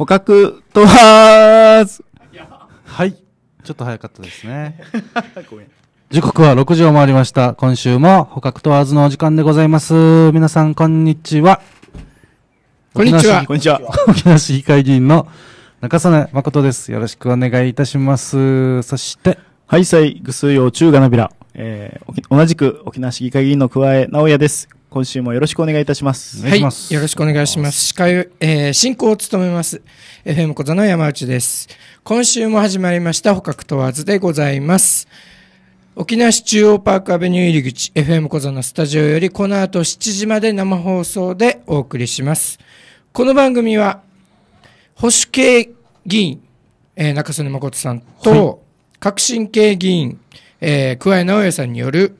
捕獲とははいちょっと早かったですね 時刻は6時を回りました今週も捕獲問わずのお時間でございます皆さんこんにちはこんにちはこんにちは 沖縄市議会議員の中曽根誠ですよろしくお願いいたしますそしてはいさいぐすよ中がなびらえー、同じく沖縄市議会議員の桑江直也です。今週もよろしくお願いいたします。はい、よろしくお願いします。司会、えー、進行を務めます。FM コ座の山内です。今週も始まりました、捕獲問わずでございます。沖縄市中央パークアベニュー入り口、FM コ座のスタジオより、この後7時まで生放送でお送りします。この番組は、保守系議員、えー、中曽根誠さんと、はい、革新系議員、えー、桑井直也さんによる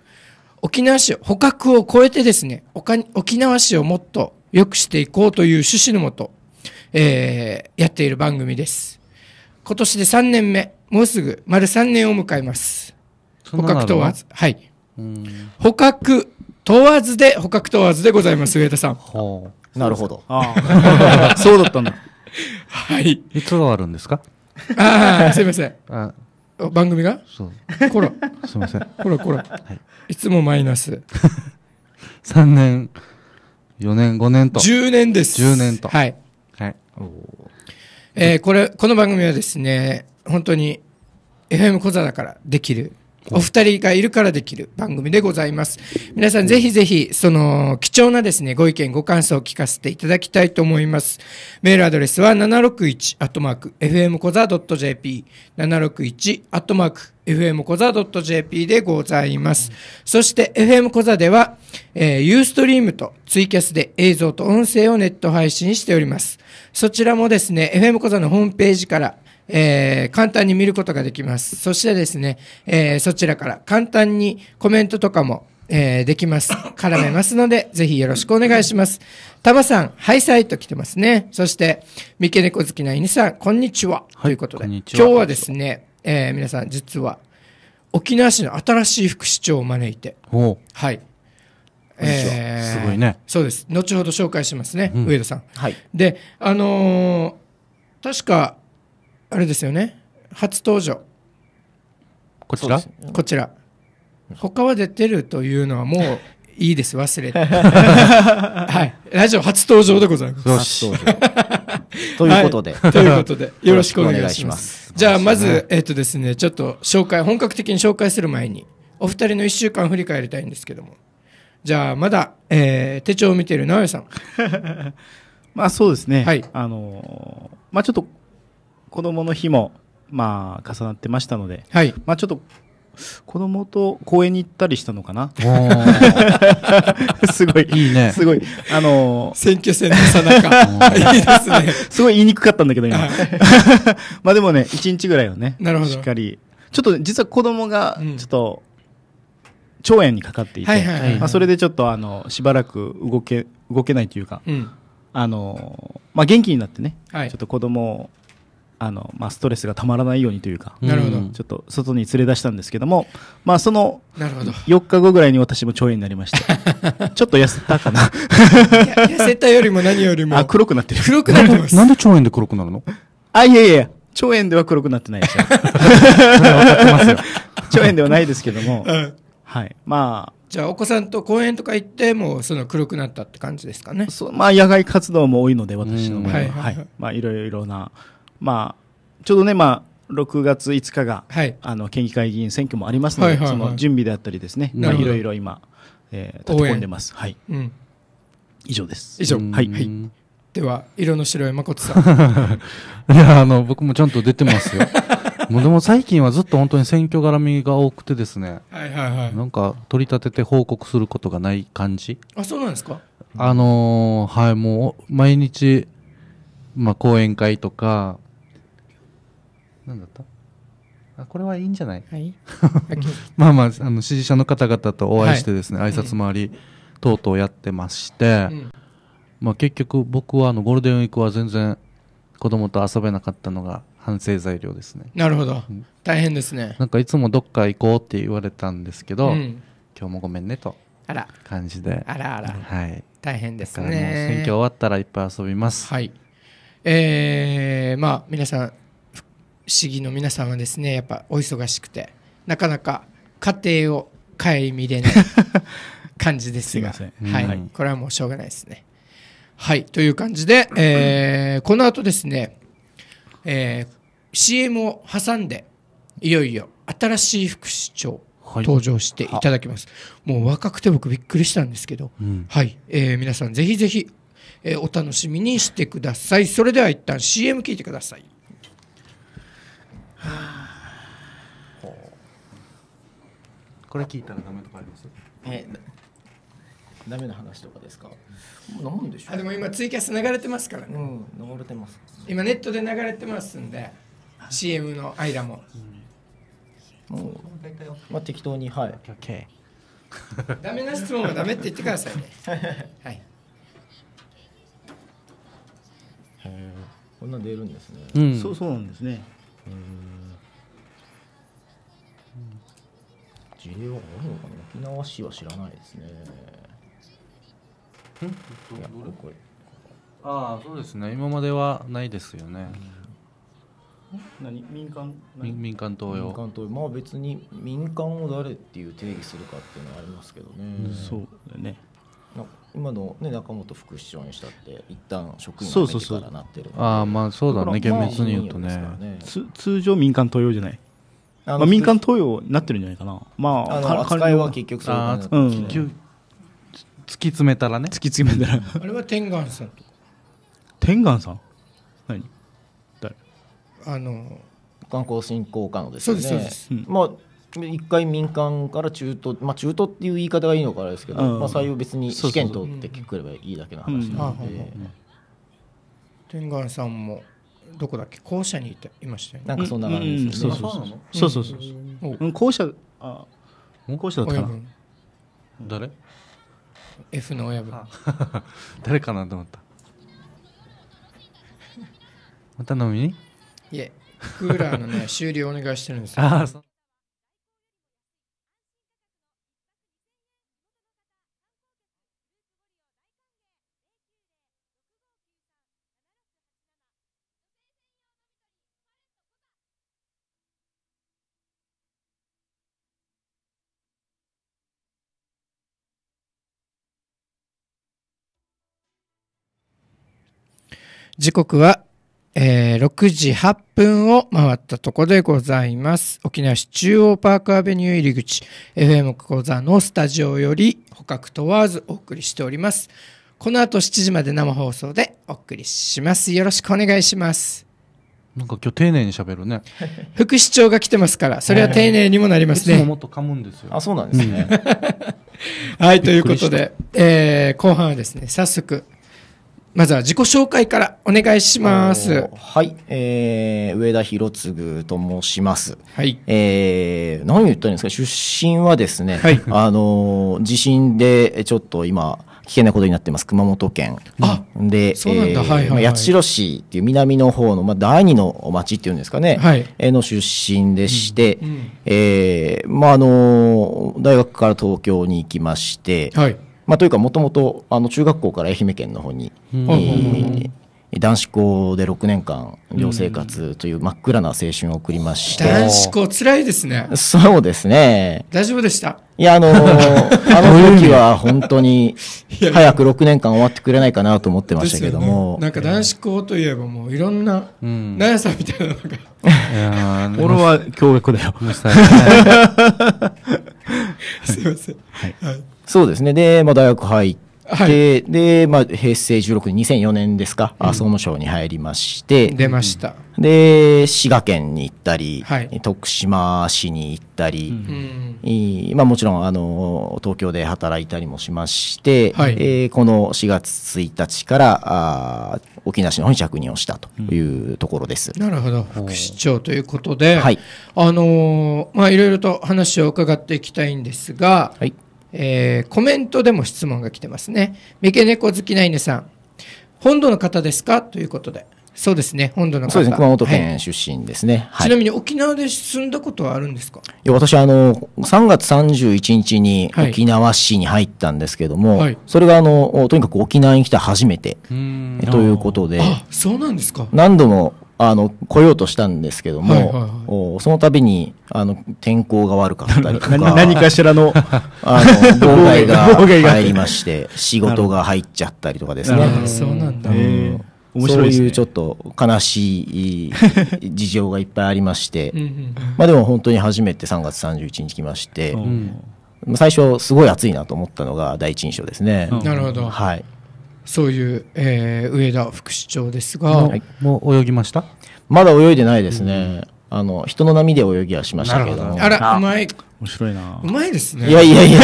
沖縄市捕獲を超えてですね、沖縄市をもっと良くしていこうという趣旨のもと、えー、やっている番組です。今年で3年目、もうすぐ丸3年を迎えます。捕獲問わず。はい。捕獲問わずで、捕獲問わずでございます、上田さん。はあ、なるほど。そう だったんだ。はい。いつはあるんですかああ、すいません。番組がそうこらすみませんこらこら、はい、いつもマイナス3 年4年5年と10年です10年とはい、はいえー、これこの番組はですね本当に FM 小座だからできるお二人がいるからできる番組でございます。皆さんぜひぜひ、その、貴重なですね、ご意見、ご感想を聞かせていただきたいと思います。メールアドレスは761、アットマーク、fmkoza.jp、761、アットマーク、fmkoza.jp でございます。そして FM コザでは、えー、ユーストリームとツイキャスで映像と音声をネット配信しております。そちらもですね、FM コザのホームページから、えー、簡単に見ることができます。そしてですね、えー、そちらから簡単にコメントとかも、えー、できます。絡めますので、ぜひよろしくお願いします。タまさん、ハイサイと来てますね。そして、三毛猫好きな犬さん、こんにちは。はい、ということで、今日はですね、えー、皆さん、実は、沖縄市の新しい副市長を招いて、はい。えー、すごいね。そうです。後ほど紹介しますね、うん、上田さん。はい。で、あのー、確か、あれですよね初登場こちらこちら他は出てるというのはもういいです忘れて はいラジオ初登場でございます初登場ということで、はい、ということでよろしくお願いしますじゃあまずえっ、ー、とですねちょっと紹介本格的に紹介する前にお二人の1週間振り返りたいんですけどもじゃあまだ、えー、手帳を見ている直江さん まあそうですね、はい、あのー、まあちょっと子供の日も、まあ、重なってましたので、はい。まあ、ちょっと、子供と公園に行ったりしたのかな すごい。いいね。すごい。あのー、選挙戦のさなか。いいですね。すごい言いにくかったんだけど、今。まあでもね、1日ぐらいはね。なるほど。しっかり。ちょっと実は子供が、ちょっと、腸炎にかかっていて、まあ、それでちょっと、あの、しばらく動け、動けないというか、うん、あのまあ元気になってね、はい、ちょっと子供あのまあ、ストレスがたまらないようにというかなるほどちょっと外に連れ出したんですけども、まあ、その4日後ぐらいに私も腸炎になりました ちょっと痩せたかな痩せたよりも何よりもあ黒くなってる黒くなってますなんで腸炎で黒くなるのあいやいやいや腸炎では黒くなってないですよ腸炎 ではないですけども、うん、はいまあじゃあお子さんと公園とか行ってもその黒くなったって感じですかねそうまあ野外活動も多いので私の場合は、はい、はい、まあいろいろなまあ、ちょうどね、まあ、6月5日が、はい、あの県議会議員選挙もありますので、はいはいはい、その準備であったりですね、まあ、いろいろ今、えー、立て込んでます。はい、うん、以上です。以上。はい。では、色の白い誠さん。いや、あの、僕もちゃんと出てますよ。もうでも最近はずっと本当に選挙絡みが多くてですね、はいはいはい、なんか取り立てて報告することがない感じあそうなんですかあのー、はいもう毎日、まあ、講演会とか何だったあこれはいいんじゃない、はい、まあまああの支持者の方々とお会いしてですね、はい、挨拶回り等々やってまして、うん、まあ、結局僕はあのゴールデンウィークは全然子供と遊べなかったのが反省材料ですねなるほど、うん、大変ですねなんかいつもどっか行こうって言われたんですけど、うん、今日もごめんねとあら感じであらあら、はい、大変ですねから選挙終わったらいっぱい遊びますはいえー、まあ皆さん市議の皆さんはですねやっぱお忙しくてなかなか家庭を顧みれない 感じですがはい、はい、これはもうしょうがないですね。はいという感じで、えー、この後ですね、えー、CM を挟んでいよいよ新しい副市長登場していただきます、はい、もう若くて僕びっくりしたんですけど、うん、はい、えー、皆さんぜひぜひ、えー、お楽しみにしてくださいそれでは一旦 CM 聞いてくださいこれ聞いたらダメとかあります。えダメな話とかですか。でしょう。あでも今ツイキャス流れてますからね。うん、流れてます。今ネットで流れてますんで、CM の間も。もうん、まあ適当にはい。OK。ダメな質問はダメって言ってくださいね。はい。へえ、こんなん出るんですね。うん、そうそうなんですね。えー、事例はあるのかな沖縄市は知らないですねんどれこれああそうですね今まではないですよね、何民間民間投与民間投与まあ別に民間を誰っていう定義するかっていうのはありますけどねそうだね今の、ね、中本副市長にしたって一旦職員が出てからなってるああまあそうだね厳密に言うとね、ね、通常民間登用じゃないあまあ、民間登用になってるんじゃないかな、まあ、あの扱いは結局そうな、ね、うん、突き詰めたらね突き詰めたら あれは天眼さんとか天眼さん何誰あの観光振興課のですよねそうですそうです、うん、まあ一回民間から中途、まあ、中途っていう言い方がいいのかあれですけど、うん、まあ、採用別に試験通ってくればいいだけの話なので。天眼さんもどこだっけ校舎にいていましたよね。なんかそんな感じですよね。そうそうそう。そう校舎あ校舎だったかな。誰？F の親分。誰かなと思った。また飲みに？いえ、クーラーのね修理 お願いしてるんですよ。時刻は、えー、6時8分を回ったところでございます。沖縄市中央パークアベニュー入り口、FM 講座のスタジオより捕獲問わずお送りしております。この後7時まで生放送でお送りします。よろしくお願いします。なんか今日丁寧に喋るね。副市長が来てますから、それは丁寧にもなりますね。いつももっと噛むんですよ。あ、そうなんですね。はい、ということで、えー、後半はですね、早速、まずは自己紹介からお願いします。はい、えー、上田博次と申します。はい。えー、何言ったんですか出身はですね、はい、あの、地震でちょっと今、危険なことになってます、熊本県。あで、八代市っていう南の方の、まあ、第二の町っていうんですかね、はい、えの出身でして、うんうん、えー、まあ、あの、大学から東京に行きまして、はいまあ、というかもともと中学校から愛媛県の方に、うん、えー男子校で6年間寮生活という真っ暗な青春を送りまして、うん、男子校つらいですねそうですね大丈夫でしたいやあの あの時は本当に早く6年間終わってくれないかなと思ってましたけども、ね、なんか男子校といえばもういろんな悩さみたいなのが、うん、俺は教育だよ すいません、はい、はいそうですね。で、まあ、大学入って、で、まあ、平成16年、2004年ですか、うん、総務省に入りまして。出ました。で、滋賀県に行ったり、はい、徳島市に行ったり、うん、まあ、もちろん、あの、東京で働いたりもしまして、はい、えー、この4月1日から、あ沖縄市の方に着任をしたというところです。うん、なるほど。副市長ということで、はい、あのー、まあ、いろいろと話を伺っていきたいんですが、はいえー、コメントでも質問が来てますね。三毛猫好きな犬さん、本土の方ですかということで。そうですね、本土のそうですね、熊本県出身ですね。はい、ちなみに沖縄で住んだことはあるんですか、いや、私、あの、3月31日に沖縄市に入ったんですけども、はい、それが、あの、とにかく沖縄に来て初めてということで。そうなんですか。何度もあの来ようとしたんですけども、はいはいはい、その度にあの天候が悪かったりとか何かしらの あの妨害が 入りまして仕事が入っちゃったりとかですね。そうなんだ、ね、そういうちょっと悲しい事情がいっぱいありましてまあでも本当に初めて3月31日来まして、うん、最初すごい暑いなと思ったのが第一印象ですね。うん、なるほど、はいそういう、えー、上田副市長ですが、はい、もう泳ぎましたまだ泳いでないですね、うん、あの人の波で泳ぎはしましたけどあらうまい面白いなうまいですねいやいやいや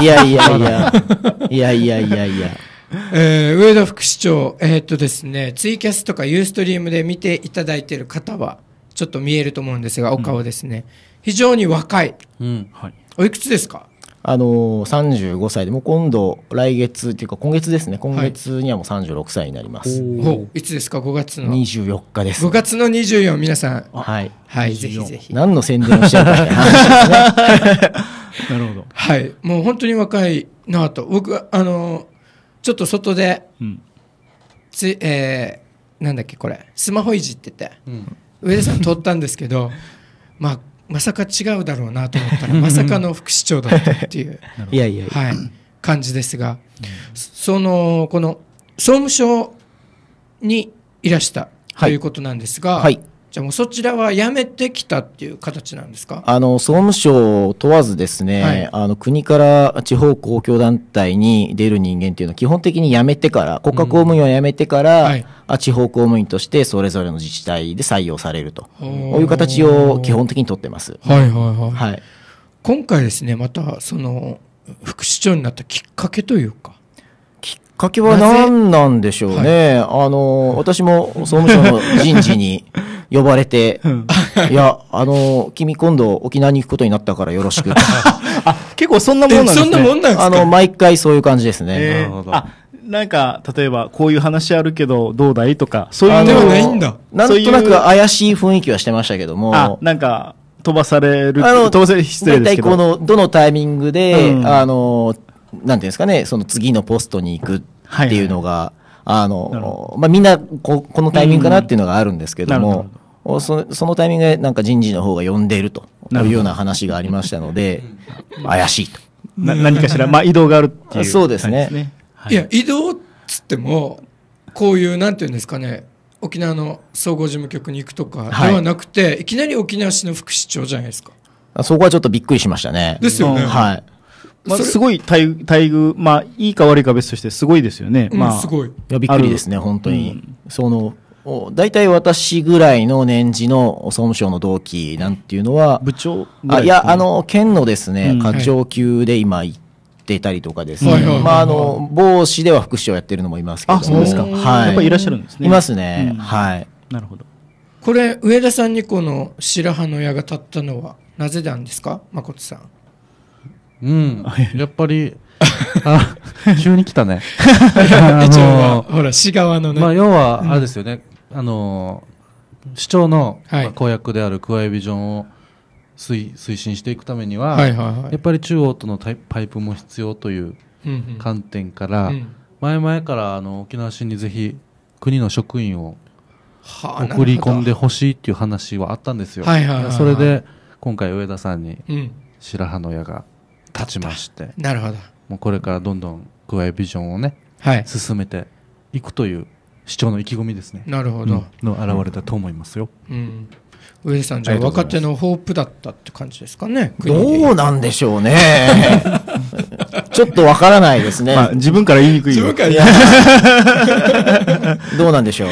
いやいやいやいやいやいやいやえー、上田副市長、えー、っとですね、ツイキャスとかユーストリームで見ていただいている方は、ちょっと見えると思うんですが、お顔ですね、うん、非常に若い、うんはい、おいくつですかあの35歳でも今度来月っていうか今月ですね今月にはもう36歳になります、はい、いつですか5月の24日です、5月の24皆さんはいはいぜひぜひ何の宣伝をしちゃうかって話ですねなるほどはいもう本当に若いなと僕はあのちょっと外で、うん、つえー、なんだっけこれスマホいじってて、上田さん撮ったんですけどまあまさか違うだろうなと思ったら まさかの副市長だったっていう いやいやはい、感じですが、うん、そのこの総務省にいらしたということなんですが、はい、じゃあもうそちらはやめてきたっていう形なんですかあの総務省問わずですね、はい、あの国から地方公共団体に出る人間っていうのは基本的に辞めてから国家公務員を辞めてから、うんはい、地方公務員としてそれぞれの自治体で採用されるとこういう形を基本的に取ってます。はいはいはい、はい、今回ですねまたその副市長になったきっかけというかきっかけは何なんでしょうね、あの私も総務省の人事に 呼ばれて、うん、いや、あの、君今度沖縄に行くことになったからよろしく。あ、結構そんなもんなんですね。そんなもんなんですかあの、毎回そういう感じですね。えー、なるほど。なんか、例えば、こういう話あるけど、どうだいとか、そういうのはないんだ。なんとなく怪しい雰囲気はしてましたけども。あ、なんか、飛ばされる。あの、当然失礼ですけど。大体この、どのタイミングで、うん、あの、なんていうんですかね、その次のポストに行くっていうのが、はいはい、あの、まあ、みんなこ、このタイミングかなっていうのがあるんですけども、うん、そのタイミングでなんか人事の方が呼んでいるというような話がありましたので、怪しいと。な何かしら、まあ、移動があるっていう、そうですね。はい、いや、移動っつっても、こういう、なんていうんですかね、沖縄の総合事務局に行くとかではなくて、はい、いきなり沖縄市の副市長じゃないですか。そこはちょっとびっくりしましたね。ですよね。はい。まあ、すごい待遇、まあ、いいか悪いか別として、すごいですよね。うん、まあ、すごい。いや、びっくりですね、本当に。うん、その、大体私ぐらいの年次の総務省の同期なんていうのは、部長あいや、あの、県のですね、うん、課長級で今行ってたりとかですね、はい、まあ、あの、某市では副市長やってるのもいますけど、あ、そうですか。はい。やっぱりいらっしゃるんですね。いますね。うん、はい。なるほど。これ、上田さんにこの白羽の矢が立ったのは、なぜなんですか誠さん。うん、やっぱり、あ、急に来たね。あのー、ほら、市側のね。まあ、要は、あれですよね、あの市長の、はいまあ、公約であるクワイビジョンを推推進していくためにははいはいはい、やっぱり中央とのパイプも必要という観点から、うんうん、前々からあの沖縄市にぜひ国の職員を送り込んでほしいっていう話はあったんですよ。はいはいはいはい、それで今回上田さんに白羽の矢が立ちまして、うん、なるほどもうこれからどんどんクワイビジョンをね、はい、進めていくという主張の意気込みですねなるほど、うん、の現れたと思いますよ、うん、上さんじゃ若手のホープだったって感じですかねどうなんでしょうね ちょっとわからないですね。まあ、自分から言いにくいよ。自分から言いにくい。どうなんでしょう。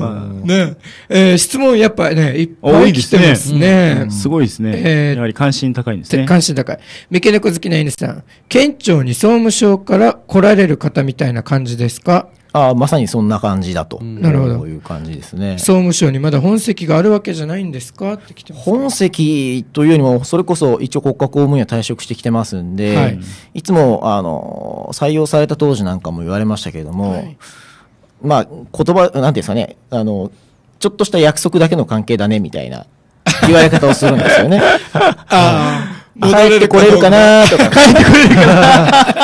まあ、ねえー、質問やっぱね、いっぱい来てますね。すごいですね。やはり関心高いんですね。関心高い。三毛猫好きな犬さん、県庁に総務省から来られる方みたいな感じですかああ、まさにそんな感じだと。なるほど。いう感じですね。総務省にまだ本籍があるわけじゃないんですかって来てます本籍というよりも、それこそ一応国家公務員は退職してきてますんで、はい、いつもあの採用された当時なんかも言われましたけれども、はい、まあ言葉なんていうんですかねあのちょっとした約束だけの関係だねみたいな言われ方をするんですよね。あ帰ってこれるかなとか。帰ってこれるか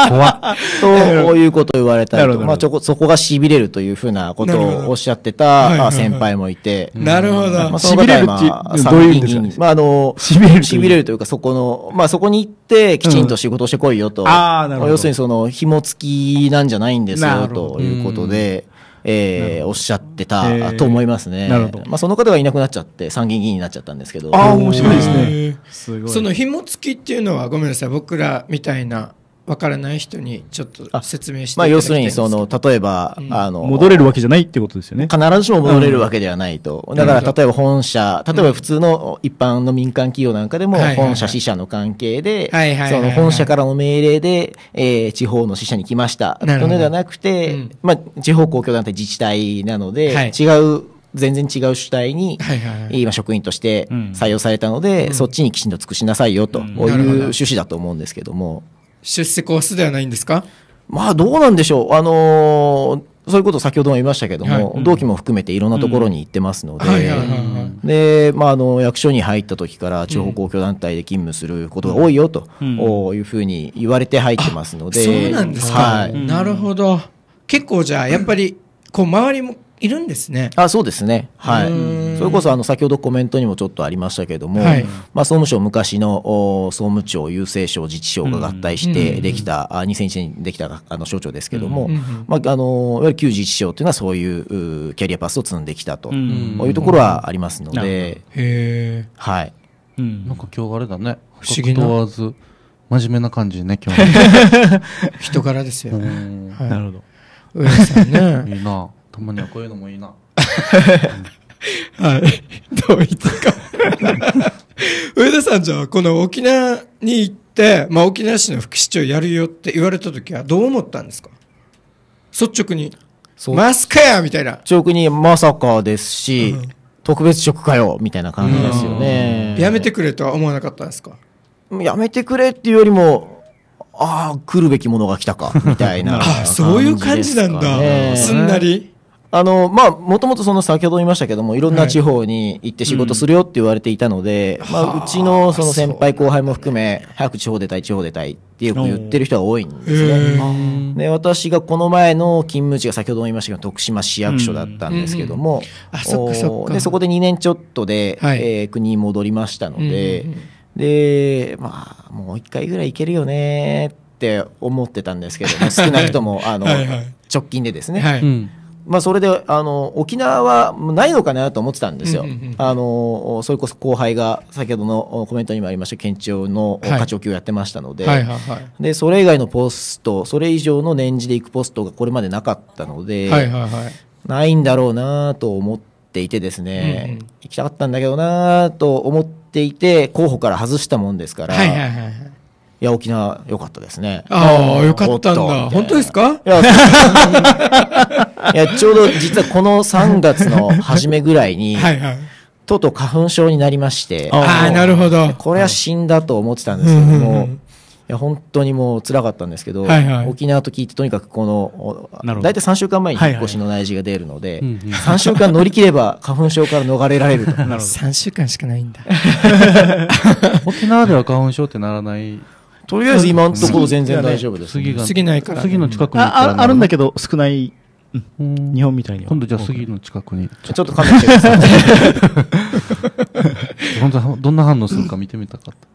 な怖 そういうことを言われたりとまあちょこ、そこが痺れるというふうなことをおっしゃってた先輩もいて。なるほど。まあ、痺れるってどういうんでまあ、あの、痺れる。痺れるというか、そこの、まあそこに行って、きちんと仕事してこいよと。ああ、なるほど。要するにその、紐付きなんじゃないんですよ、ということで。えー、おっしゃってたと思いますね。なるほど。まあ、その方がいなくなっちゃって、参議院議員になっちゃったんですけど。ああ、面白いですね。すごい。その紐付きっていうのは、ごめんなさい、僕らみたいな、分からない人にちょっと説明してまあ、要するにその例えば、うん、あの戻れるわけじゃないってことですよね必ずしも戻れるわけではないと、うん、だから例えば本社例えば普通の一般の民間企業なんかでも本社支社の関係で、その本社からの命令で、えー、地方の支社に来ましたというのではなくて、うん、まあ、地方公共団体自治体なので、はい、違う全然違う主体に、今職員として採用されたので、そっちにきちんと尽くしなさいよという趣旨だと思うんですけども。うん出世コースではないんですかまあどうなんでしょう、あのー、そういうこと先ほども言いましたけども、はいうん、同期も含めていろんなところに行ってますので、でまあ、あの役所に入った時から地方公共団体で勤務することが多いよというふうに言われて入ってますので、うんうん、そうなんですか、はい、なるほど結構じゃあやっぱりこう周りもいるんですね。あそうですね、はい、それこそあの先ほどコメントにもちょっとありましたけれども、はい、まあ、総務省、昔の総務庁、郵政省、自治省が合体してできた、うん、2001年にできたあの省庁ですけれども、うんうん、まあ、あのいわゆる旧自治省というのはそういうキャリアパスを積んできたというところはありますので。へはい、うん、なんか今日あれだね不思議問わず真面目な感じね今日 人柄ですよね、はい、なるほど上さんね いいなたまにはこういうのもいいな。はい。どう言っか。上田さんじゃあ、この沖縄に行って、まあ、沖縄市の副市長やるよって言われた時はどう思ったんですか率直に。マスカやみたいな。率直にまさかですし、うん、特別職かよみたいな感じですよね。やめてくれとは思わなかったんですかやめてくれっていうよりも、ああ、来るべきものが来たか、みたいな、ね、あそういう感じなんだ。すんなり。あの、まあ、もともとその先ほど言いましたけども、いろんな地方に行って仕事するよって言われていたので、はいうん、まあ、うちのその先輩後輩も含め、早く地方出たい、地方出たいってよく言ってる人が多いんですね。で、私がこの前の勤務地が先ほども言いましたけど、徳島市役所だったんですけども、で、そこで2年ちょっとで、はい、えー、国に戻りましたので、で、まあ、もう1回ぐらい行けるよねって思ってたんですけども、少なくとも、あの、はいはい、直近でですね、はいうんまあ、それであの沖縄はないのかなと思ってたんですよ、うんうんうん、あのそれこそ後輩が先ほどのコメントにもありました県庁の課長級をやってましたのではいはいはいはい、でそれ以外のポストそれ以上の年次で行くポストがこれまでなかったので、はいはいはい、ないんだろうなと思っていてですね、うんうん、行きたかったんだけどなと思っていて候補から外したもんですから。はいはいはいいや、沖縄良かったですね。ああ、良かったんだ。本当ですかいやいや、ちょうど実はこの3月の初めぐらいに、はいはい。とうとう花粉症になりまして。ああ、なるほど。これは死んだと思ってたんですけども、んいや本当にもう辛かったんですけど、はいはい、沖縄と聞いてとにかくこの大体3週間前に引っ越しの内耳が出るので、はいはい、3週間乗り切れば花粉症から逃れられるとる3 週間しかないんだ 沖縄では花粉症ってならないとりあえず今のところ全然大丈夫です。杉が。杉ないから。杉の近くにああ。あるんだけど少ない。日本みたいに今度じゃあ杉の近くにちょっと勘弁てくださいどんな反応するか見てみたかった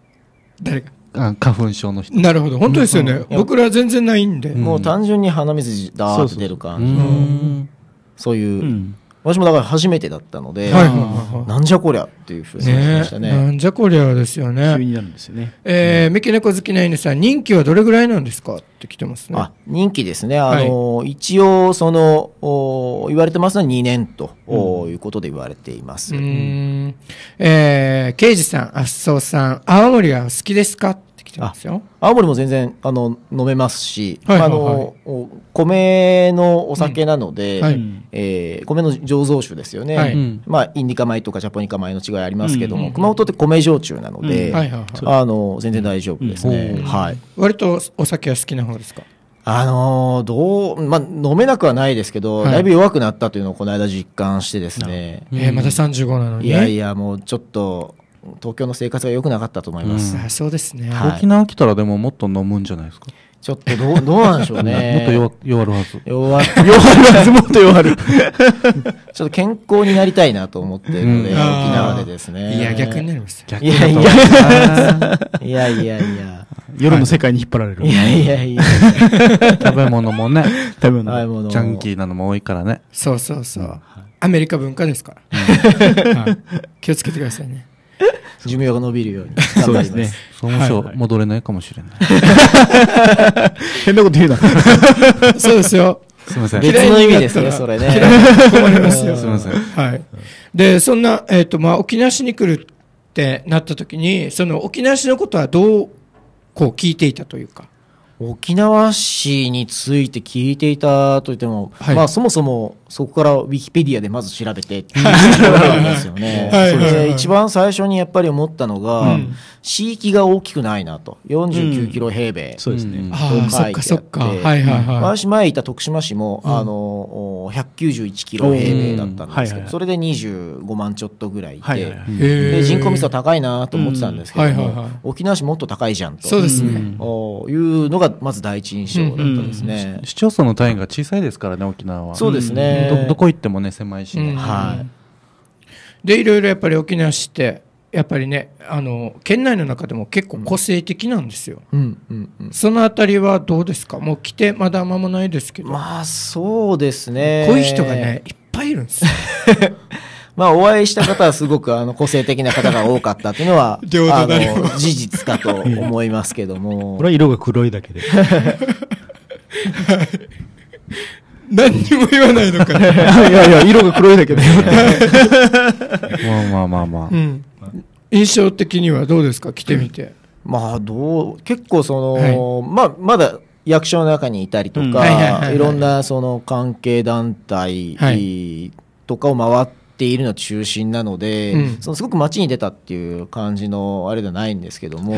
誰か。あ花粉症の人なるほど本当ですよね、僕ら全然ないんでもう単純に鼻水だーって出る感じそういう、私もだから初めてだったので、はいなんじゃこりゃっていうふうに思いましたね、ね、なんじゃこりゃですよね急になるんですよねえー、三毛猫好きな犬さん任期はどれぐらいなんですかって来てますねあ任期ですねあの、はい、一応そのお言われてますのは2年と、うん、いうことで言われていますうん、えー、刑事さんあっそうさん青森は好きですかしてますよ青森も全然あの飲めますし、はいはいはい、あの米のお酒なので、うん、えー、米の醸造酒ですよね、はい、まあ、インディカ米とかジャポニカ米の違いありますけども、うん、熊本って米焼酎なので、あの全然大丈夫ですね、はい、割とお酒は好きな方ですかあのー、どう、まあ、飲めなくはないですけど、はい、だいぶ弱くなったというのをこの間実感してですね。えー、まだ35なのに、いやいや、もうちょっと、東京の生活が良くなかったと思います、うん、そうですね、はい、沖縄来たらでももっと飲むんじゃないですかちょっとどうどうなんでしょうね もっと弱るはず 弱るはずもっと弱る ちょっと健康になりたいなと思ってるので、うん、沖縄でですねいや逆になります逆にいやいやいやいや夜の世界に引っ張られる、はい、いやいやいや食べ物もね食べ物ジャンキーなのも多いからねそうそうそう、はい、アメリカ文化ですから、うん、気をつけてくださいね 寿命が伸びるようにそうですね。総務省、戻れないかもしれない。変なこと言うな。そうですよ。すみません。別の意味ですね、それね。困りますよ。すみません。はい。で、そんな、えっ、ー、と、まあ、沖縄市に来るってなった時に、その沖縄市のことはどう、こう聞いていたというか。沖縄市について聞いていたといっても、はい、まあ、そもそも、そこからウィキペディアでまず調べて っていう一番最初にやっぱり思ったのが、地域が大きくないなと。49キロ平米。そうですね。あそっかそっか。はいはいはい。私前いた徳島市も、あの、191キロ平米だったんですけど、それで25万ちょっとぐらいいて、で人口密度高いなと思ってたんですけど沖縄市もっと高いじゃんと。そうですね。いうのがまず第一印象だったんですね。市町村の単位が小さいですからね、沖縄は。そうですね。どどこ行ってもね狭いしね、うん、はいでいろいろやっぱり沖縄市ってやっぱりねあの県内の中でも結構個性的なんですよ、うんうんうん、その辺りはどうですかもう来てまだ間もないですけどまあそうですねこういう人がねいっぱいいるんですよ まあ、お会いした方はすごくあの個性的な方が多かったというのは あの事実かと思いますけども。これは色が黒いだけで。す。何にも言わないのか。いやいや、色が黒いだけだよ。まあまあまあまあ、うん。印象的にはどうですか着てみて。まあどう、結構その、はい、まあまだ役所の中にいたりとか、いろんなその関係団体とかを回って、ているの中心なので、うん、そのすごく街に出たっていう感じのあれではないんですけども、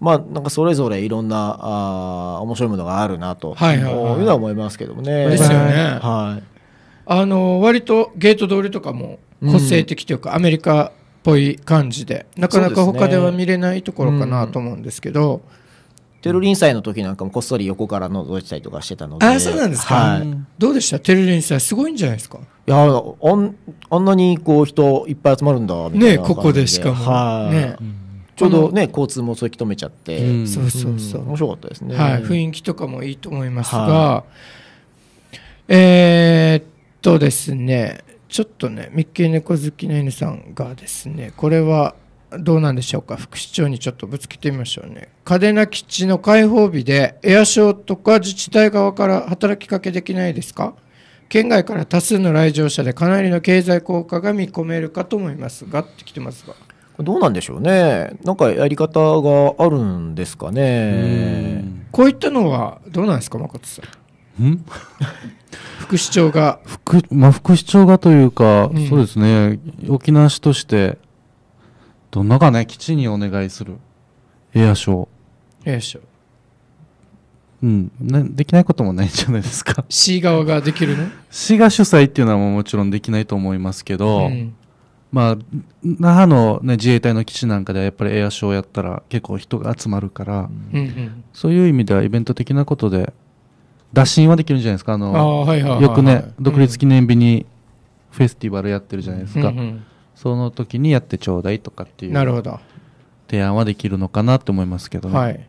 まあ、なんかそれぞれいろんなあ面白いものがあるなと、はいはい、はい、いうのは思いますけどもね。ですよね。はい、あの割とゲート通りとかも個性的というか、うん、アメリカっぽい感じでなかなか他では見れないところかなと思うんですけど。ねうん、テルリン祭の時なんかもこっそり横から覗いてたりとかしてたのであそうなんですか、はい、どうでしたテルリン祭すごいんじゃないですかいやあんあんなにこう人いっぱい集まるんだみたいなねここでしかも、はい、ね、うんちょうどね交通もそき止めちゃって、そうそうそう面白かったですね、はい、雰囲気とかもいいと思いますが、はい、えー、っとですねちょっとねミッキー猫好きの犬さんがですねこれはどうなんでしょうか副市長にちょっとぶつけてみましょうね嘉手納基地の開放日でエアショーとか自治体側から働きかけできないですか県外から多数の来場者でかなりの経済効果が見込めるかと思いますがってきてますがどうなんでしょうね。なんかやり方があるんですかね。うこういったのはどうなんですか、誠さん。ん 副市長が副,、まあ、副市長がというか、うん、そうですね沖縄市としてどんなかね基地にお願いするエアショーエアショーうん、ね、できないこともないんじゃないですか市側ができるの C が主催っていうのはもちろんできないと思いますけど、うん、まあ、那覇の、ね、自衛隊の基地なんかではやっぱりエアショーをやったら結構人が集まるから、うんそういう意味ではイベント的なことで打診はできるんじゃないですかあのよくね、独立記念日にフェスティバルやってるじゃないですか、うんその時にやってちょうだいとかっていうなるほど提案はできるのかなと思いますけどね、はい、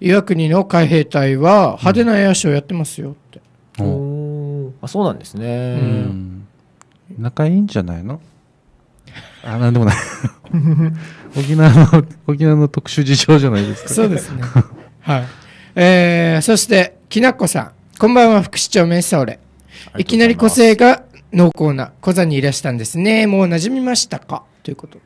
岩国の海兵隊は派手なエアショーやってますよって、うん、おあそうなんですね、うん、仲いいんじゃないのあ、なんでもない。沖縄の、沖縄の特殊事情じゃないですか。そうですね。はい。えー、そして、きなこさん。こんばんは、副市長メイサオレ。いきなり個性が濃厚な小座にいらしたんですね。もう馴染みましたかということ。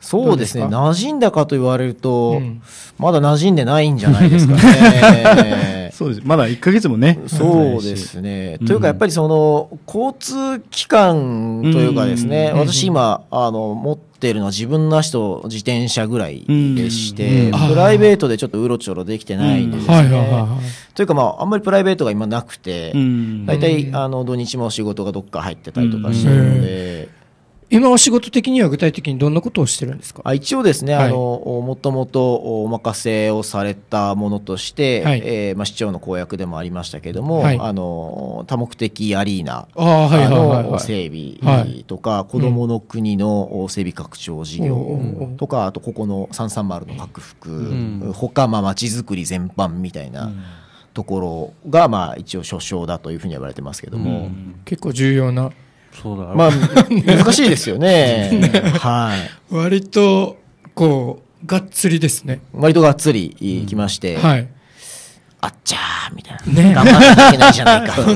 そうですね。馴染んだかと言われると、うん、まだ馴染んでないんじゃないですかね。そうですまだ1か月もねそうですね、というかやっぱりその交通機関というかですね、うん、私今あの持ってるのは自分の足と自転車ぐらいでして、プライベートでちょっとうろちょろできてないんですね、というかまああんまりプライベートが今なくて大体、あの土日も仕事がどっか入ってたりとかしてるので。今お仕事的には具体的にどんなことをしてるんですかあ一応ですね、はい、あのもともとお任せをされたものとして、はい、えー、まあ、市長の公約でもありましたけども、はい、あの多目的アリーナの整備とか、子どもの国の整備拡張事業とか、うん、あとここの330の拡幅、うん、他まあ街づくり全般みたいな。うんところがまあ一応所掌だというふうに言われてますけども、うん、結構重要なそうだまあ、難しいですよね。ねはい。割と、こう、がっつりですね。割とがっつりいきまして。うん、はい。あっちゃーみたいな。ね、頑張らなきゃいけないじゃないか。ね、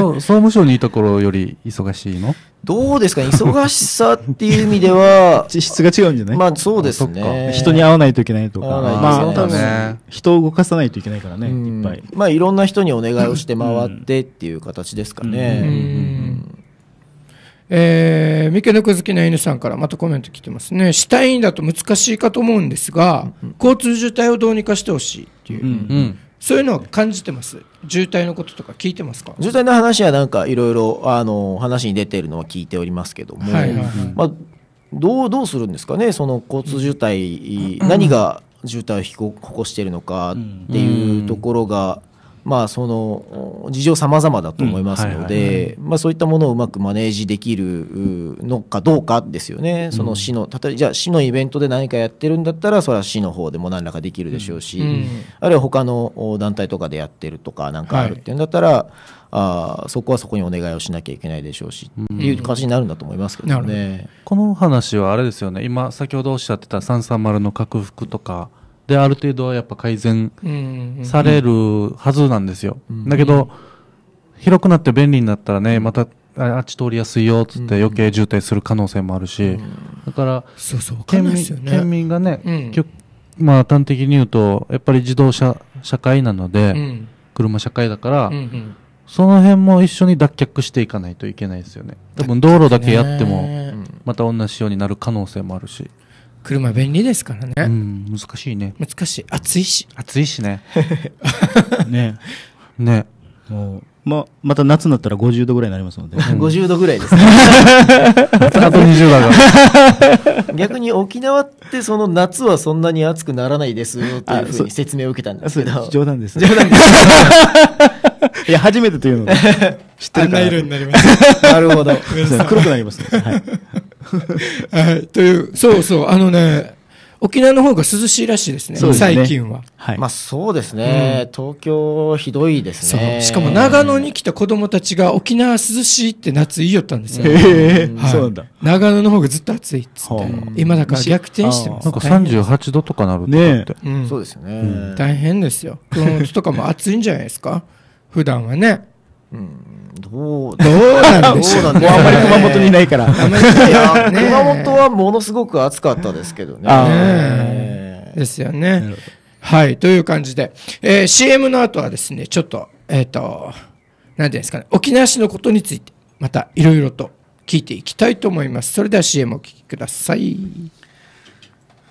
総務省にいた頃より忙しいのどうですか、ね、忙しさっていう意味では。実質が違うんじゃないまあそうですね。人に会わないといけないとか。まあ多分、人を動かさないといけないからね、いっぱい。まあいろんな人にお願いをして回ってっていう形ですかね。えー、三毛猫好きな犬さんからまたコメント来てますね。死体だと難しいかと思うんですが、うん交通渋滞をどうにかしてほしいっていう、うんうん、そういうのは感じてます。渋滞のこととか聞いてますか渋滞の話はなんかいろいろ、あの、話に出ているのは聞いておりますけども、はいまあ、どう、どうするんですかね、その交通渋滞、うん、何が渋滞を起こしているのかっていうところが、うんうんまあ、その事情様々だと思いますのでそういったものをうまくマネージできるのかどうかですよね、その市の例えばじゃあ市のイベントで何かやってるんだったらそれは市の方でも何らかできるでしょうし、あるいは他の団体とかでやってるとか何かあるっていうんだったら、あそこはそこにお願いをしなきゃいけないでしょうし、っていう感じになるんだと思いますけどね。どこの話はあれですよね今先ほどおっしゃってた330の拡幅とかで、ある程度はやっぱ改善されるはずなんですよ。うんうん、だけど、広くなって便利になったらね、また、あっち通りやすいよっつって余計渋滞する可能性もあるし、だから、県民、県民がね、まあ端的に言うと、やっぱり自動車社会なので、車社会だから、その辺も一緒に脱却していかないといけないですよね。多分道路だけやっても、また同じようになる可能性もあるし。車便利ですからね、うん、難しいね難しい暑いし暑いしね ねねもうまあ、また夏になったら50度ぐらいになりますので。うん、50度ぐらいですね。あと20度が。逆に沖縄ってその夏はそんなに暑くならないですよというふうに説明を受けたんですけど。冗談です、ね、冗談です。いや、初めてというの知ってるから。なになります。なるほど。黒くなりますね。はい はい、という、そうそう、あのね、沖縄の方が涼しいらしいですね、すね最近は。はい、まあそうですね、うん、東京ひどいですね。しかも長野に来た子供たちが沖縄涼しいって夏言いよったんですよ。はい、そうだ。長野の方がずっと暑いっつって、今だから逆転してます。なんか38度とかなるね、うん、そうですよね、うん、大変ですよ。熊本とかも暑いんじゃないですか普段はね。うんどうどうなんでしょうあんまり熊本にいないから。熊本はものすごく暑かったですけどね。ですよね。はい、という感じで、えー、CM の後はですね、ちょっと、えっ、ー、と、なんていうんですかね、沖縄市のことについて、またいろいろと聞いていきたいと思います。それでは CM お聞きください。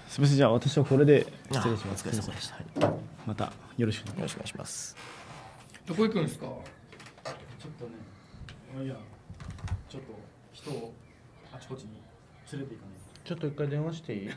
すみません、じゃあ私はこれで失礼します。またよろしくお願いします。どこ行くんですかいやちょっと人をあちこちに連れて行かないとちょっと一回電話していい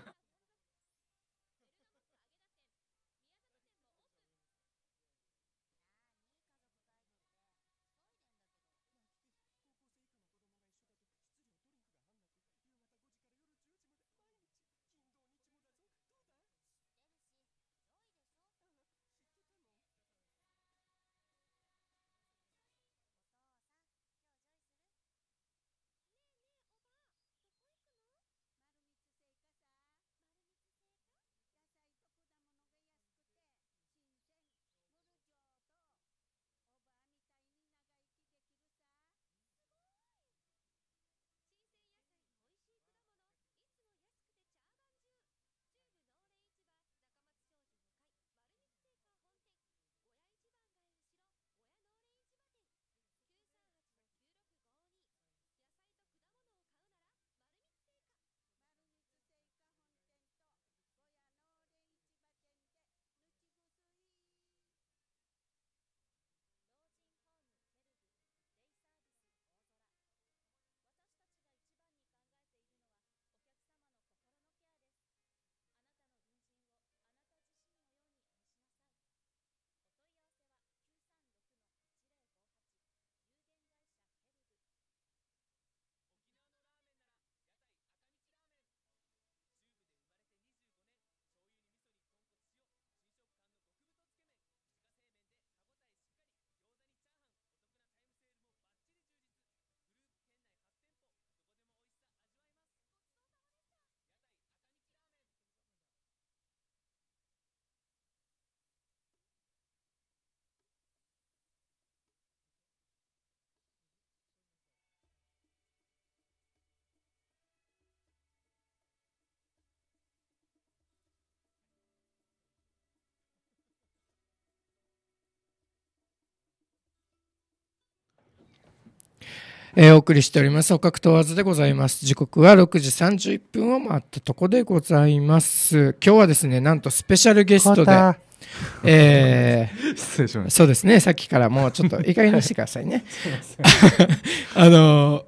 えー、お送りしております。お格闘わずでございます。時刻は6時31分を回ったとこでございます。今日はですね、なんとスペシャルゲストで、えー、そうですね、さっきからもうちょっといい加減にしてくださいね。あの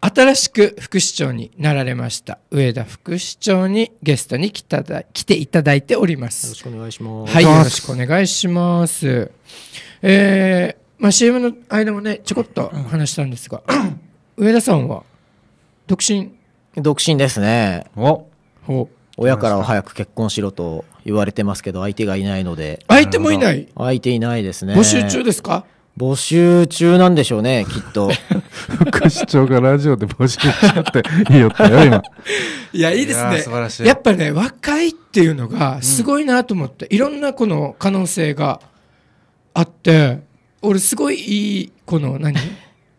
ー、新しく副市長になられました上田副市長にゲストに来ただ来ていただいております。よろしくお願いします。はい、よろしくお願いします。えー、まあ、CM の間もねちょこっと話したんですが、上田さんは独身独身ですねおお親からは早く結婚しろと言われてますけど相手がいないので相手もいない相手いないですね募集中ですか募集中なんでしょうねきっと副市長がラジオで募集しちゃっていいよったよ今 いやいいですね素晴らしいやっぱね若いっていうのがすごいなと思って、うん、いろんなこの可能性があって俺すごいいいこの何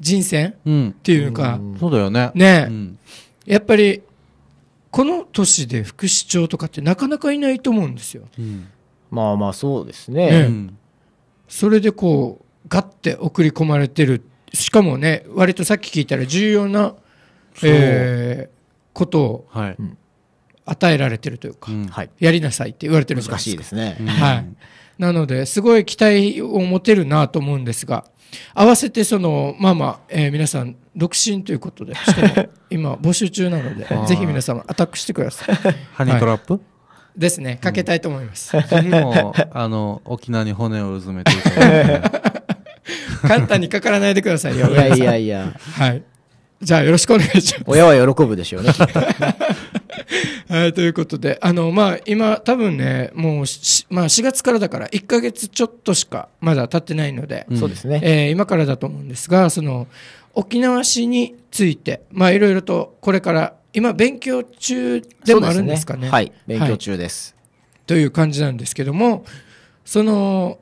人選、うん、っていうか、うん、そうだよねね、うん、やっぱりこの年で副市長とかってなかなかいないと思うんですよ、まあまあそうですね、ね、それでこうガッて送り込まれてるしかもね割とさっき聞いたら重要な、えー、ことを、はい、与えられてるというか、はい、やりなさいって言われてるんですか難しいですね、はいなので、すごい期待を持てるなと思うんですが、合わせてその、まあまあ、えー、皆さん、独身ということで、今、募集中なので、ぜひ皆様、アタックしてください。ハニートラップ、はい、ですね、かけたいと思います。うん、ぜひもあの沖縄に骨をうずめてい 簡単にかからないでくださいよ。いやいやいや。はい。じゃあよろしくお願いします。親は喜ぶでしょうね。はい、ということで、あの、まあ、今、多分ね、もう、まあ、4月からだから、1か月ちょっとしか、まだ経ってないので、そうですね。えー、今からだと思うんですが、その、沖縄市について、まあ、いろいろと、これから、今、勉強中でもあるんですかね。ねはい、勉強中です、はい、という感じなんですけども、その、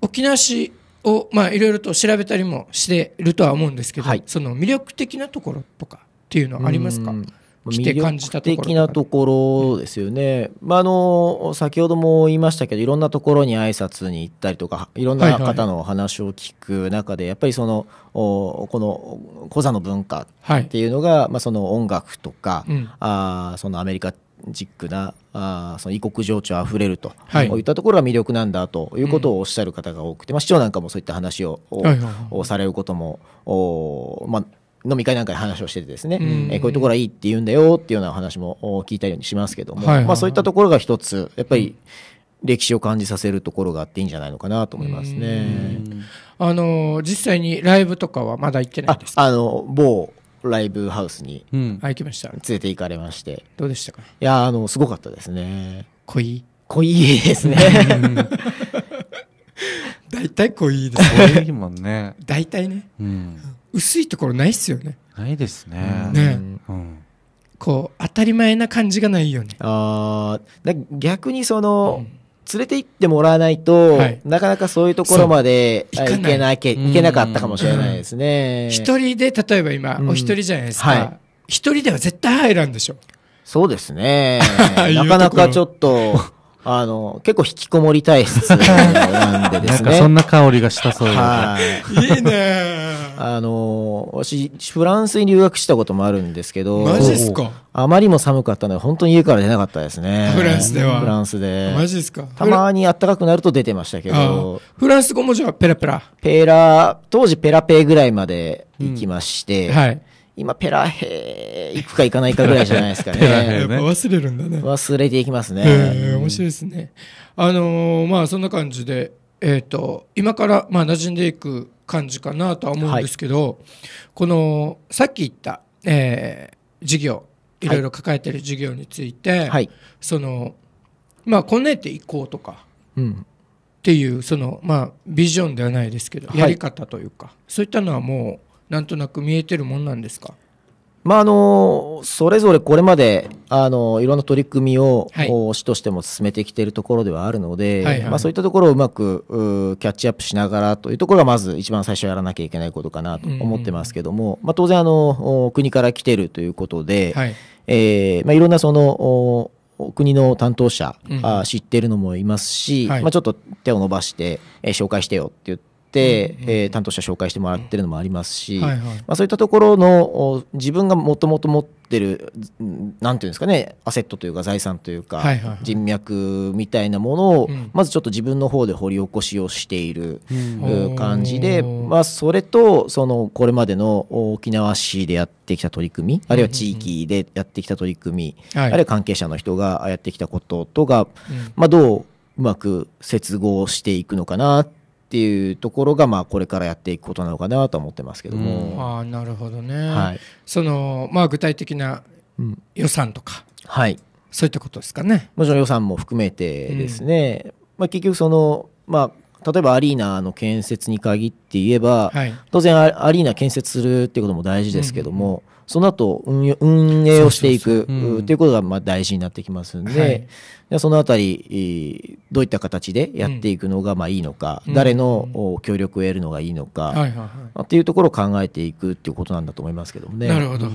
沖縄市を、まあ、いろいろと調べたりもしているとは思うんですけど、はい、その魅力的なところとかっていうのはありますか、うん魅力的なところですよね、まあ、あの先ほども言いましたけどいろんなところに挨拶に行ったりとかいろんな方の話を聞く中で、やっぱりそのおこのコザの文化っていうのが、まあ、その音楽とか、うん、あそのアメリカジックなあその異国情緒あふれると、はい、いったところが魅力なんだということをおっしゃる方が多くて、うん、まあ、市長なんかもそういった話を、はいはい、されることもお、まあ、飲み会なんかで話をしててですね、うん、えこういうところはいいって言うんだよっていうような話も聞いたようにしますけども、はいはい、まあ、そういったところが一つやっぱり歴史を感じさせるところがあっていいんじゃないのかなと思いますね。あの実際にライブとかはまだ行ってないですあの某ライブハウスに連れて行かれまして、うん、どうでしたかいやあのすごかったですね濃い濃いですね 大体濃いですね大体ね、うん薄いところないっすよねないですねね、うん、こう当たり前な感じがないよねああ逆にその、うん連れて行ってもらわないと、はい、なかなかそういうところまで行けなけ行けなかったかもしれないですね。一、うん、人で、例えば今、うん、お一人じゃないですか。一、はい、人では絶対入らんでしょ。そうですね。なかなかちょっと あの、結構引きこもり体質なんでですね。なんかそんな香りがしたそうはい。いいねあの、私、フランスに留学したこともあるんですけど、マジっすかあまりも寒かったので、本当に家から出なかったですね。フランスでは。フランスで。マジっすかたまに暖かくなると出てましたけど。フランス語もじゃあペラペラペラ、当時ペラペぐらいまで行きまして、うん、はい。今ペラヘ行くか行かないかぐらいじゃないですかね。ね忘れるんだね。忘れていきますね。えー、面白いですね。あのー、まあそんな感じで、えっ、ー、と今からまあ馴染んでいく感じかなとは思うんですけど、はい、このさっき言った、えー、事業いろいろ抱えてる事業について、はい、そのまあこねていこうとか。うんっていうそのまあビジョンではないですけど、やり方というか、はい、そういったのはもうなんとなく見えてるもんなんですかまあ、あのそれぞれこれまであのいろんな取り組みを、はい、市としても進めてきているところではあるので、はいはい、まあ、そういったところをうまくキャッチアップしながらというところがまず一番最初やらなきゃいけないことかなと思ってますけども、まあ、当然あの国から来てるということで、はいえーまあ、いろんなその国の担当者、うん、知ってるのもいますし、はい、まあ、ちょっと手を伸ばして、えー、紹介してよって言って。、うんうん、えー、担当者紹介してもらってるのもありますし、はいはい、まあ、そういったところの自分がもともと持ってる何て言うんですかねアセットというか財産というか、はいはいはい、人脈みたいなものを、うん、まずちょっと自分の方で掘り起こしをしている、うん、感じで、まあ、それとそのこれまでの沖縄市でやってきた取り組みあるいは地域でやってきた取り組み、うんうん、あるいは関係者の人がやってきたこととが、はい、まあ、どううまく接合していくのかなっっていうところが、まあ、これからやっていくことなのかなと思ってますけども。うん、あなるほどね、はい、そのまあ、具体的な予算とか、うん、はい、そういったことですかね。もちろん予算も含めてですね、うん、まあ、結局その、まあ、例えばアリーナの建設に限って言えば、はい、当然アリーナ建設するっていうことも大事ですけども。うんその後運運営をしていくということがまあ大事になってきますんで、はい、そのあたりどういった形でやっていくのがまあいいのか、うん、誰の協力を得るのがいいのか、っていうところを考えていくっていうことなんだと思いますけどもね。なるほど、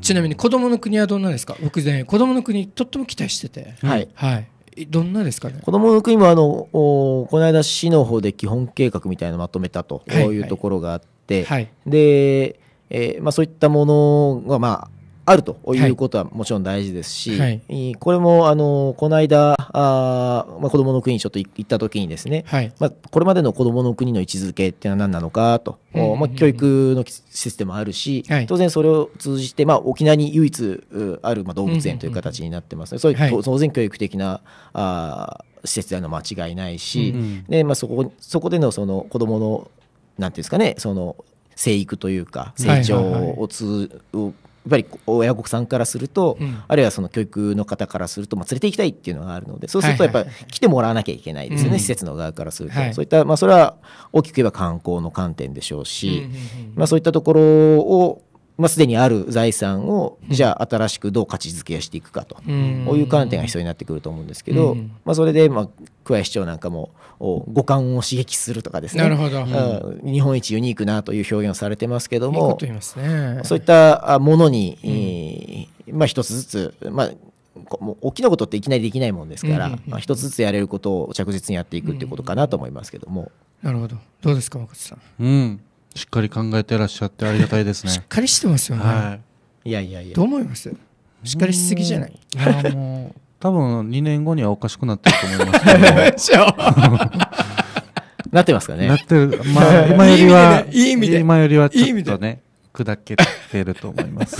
ちなみに子どもの国はどんなですか僕ね子どもの国とっても期待してて。はい、はいどんなですかね子どもの国もあのこの間市の方で基本計画みたいなのまとめたというところがあって、はいはい、でえー、まあ、そういったものが、まあ、あるということはもちろん大事ですし、はい、これもあのこの間あ、まあ、子どもの国にちょっと行った時にですね、はい、まあ、これまでの子どもの国の位置づけっていうのは何なのかと、うんうんうん、まあ、教育のシステムもあるし、はい、当然それを通じて、まあ、沖縄に唯一ある、まあ、動物園という形になってますの、で、うんうん、そういう当然教育的なあ施設であるの間違いないし、うんうん、でまあ、そこそこでのその子どものなんていうんですかねその生育というか成長を通、やっぱり親御さんからすると、あるいはその教育の方からすると、まあ、連れて行きたいっていうのがあるのでそうするとやっぱ来てもらわなきゃいけないですよね、施設の側からすると、そういった、まあ、それは大きく言えば観光の観点でしょうし、まあ、そういったところをまあ、すでにある財産をじゃあ新しくどう価値づけをしていくかとこういう観点が必要になってくると思うんですけど、まあ、それでまあ桑井市長なんかも五感を刺激するとかですねなるほど、日本一ユニークなという表現をされてますけどもそういったものに、まあ、一つずつ、まあ、もう大きなことっていきなりできないもんですから、まあ、一つずつやれることを着実にやっていくってことかなと思いますけども。なるほどどうですか若狭さん、うんしっかり考えてらっしゃってありがたいですね。しっかりしてますよね。はい、いやいやいや。どう思いますしっかりしすぎじゃない。いやもう多分2年後にはおかしくなってると思います なってますかね。なってる。まあ、今よりは、いい意味で。今よりはちょっとね、砕けてると思います。